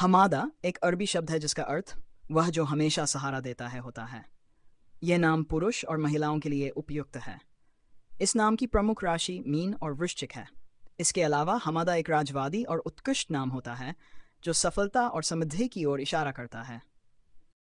Hamada एक अरबी शब्द है जिसका अर्थ वह जो हमेशा सहारा देता है होता है यह नाम पुरुष और महिलाओं के लिए उपयुक्त है इस नाम की प्रमुख राशि मीन और वृश्चिक है इसके अलावा हमादा एक राजवादी और उत्कृष्ट नाम होता है जो सफलता और समृद्धि की ओर इशारा करता है